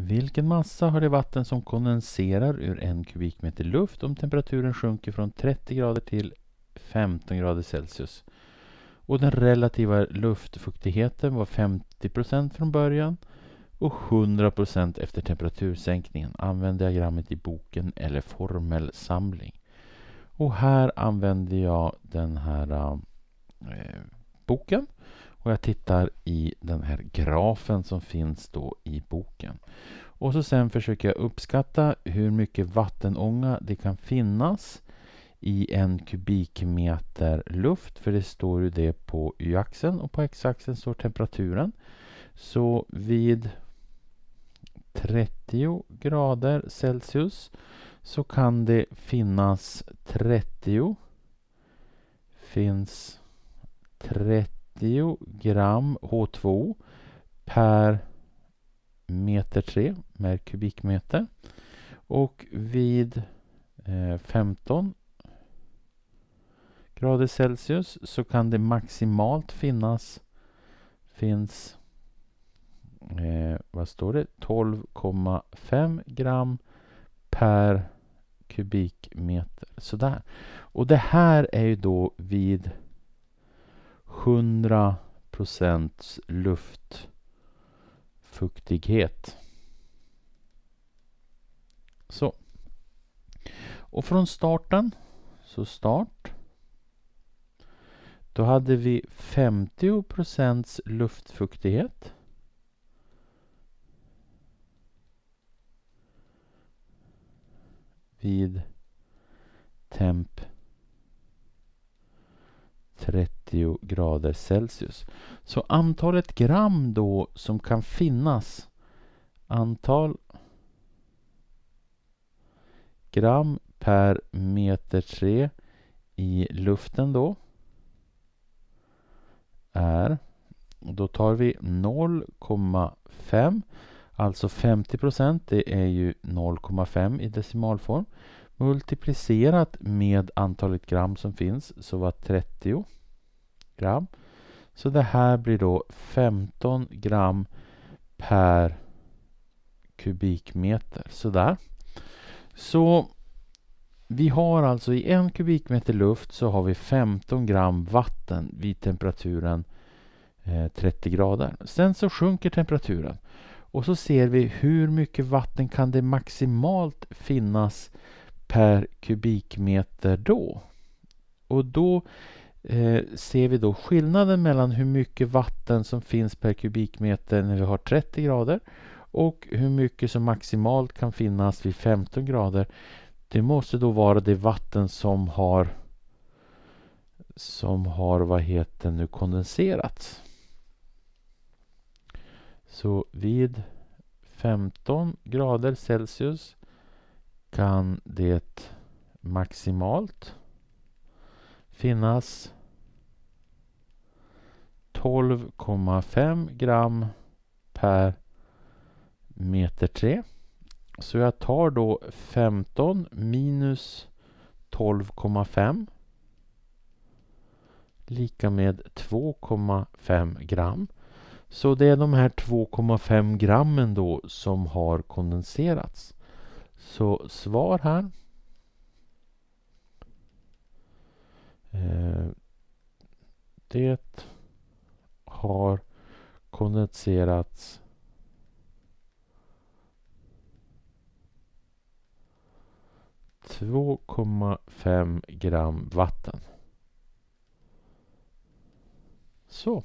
Vilken massa har det vatten som kondenserar ur en kubikmeter luft om temperaturen sjunker från 30 grader till 15 grader Celsius? Och den relativa luftfuktigheten var 50 procent från början och 100 procent efter temperatursänkningen. Använd diagrammet i boken eller formelsamling. Och här använder jag den här eh, boken. Och jag tittar i den här grafen som finns då i boken. Och så sen försöker jag uppskatta hur mycket vattenånga det kan finnas i en kubikmeter luft. För det står ju det på y-axeln och på x-axeln står temperaturen. Så vid 30 grader Celsius så kan det finnas 30 finns 30 90 gram H2 per meter 3 med kubikmeter. Och vid 15 eh, grader Celsius så kan det maximalt finnas finns eh, vad står det 12,5 gram per kubikmeter. Sådär. Och det här är ju då vid 100 procents luftfuktighet. Så. Och från starten, så start. Då hade vi 50 procents luftfuktighet. vid temp 30 grader Celsius. Så antalet gram då som kan finnas antal gram per meter 3 i luften då är då tar vi 0,5 alltså 50 procent det är ju 0,5 i decimalform multiplicerat med antalet gram som finns så var 30 gram. Så det här blir då 15 gram per kubikmeter. Sådär. Så vi har alltså i en kubikmeter luft så har vi 15 gram vatten vid temperaturen 30 eh, grader. Sen så sjunker temperaturen och så ser vi hur mycket vatten kan det maximalt finnas per kubikmeter då. Och då Eh, ser vi då skillnaden mellan hur mycket vatten som finns per kubikmeter när vi har 30 grader och hur mycket som maximalt kan finnas vid 15 grader. Det måste då vara det vatten som har som har vad heter nu kondenserats. Så vid 15 grader Celsius kan det maximalt finnas 12,5 gram per meter 3. Så jag tar då 15 minus 12,5 lika med 2,5 gram. Så det är de här 2,5 grammen då som har kondenserats. Så svar här. Eh, det har kondenserats två komma fem gram vatten. Så.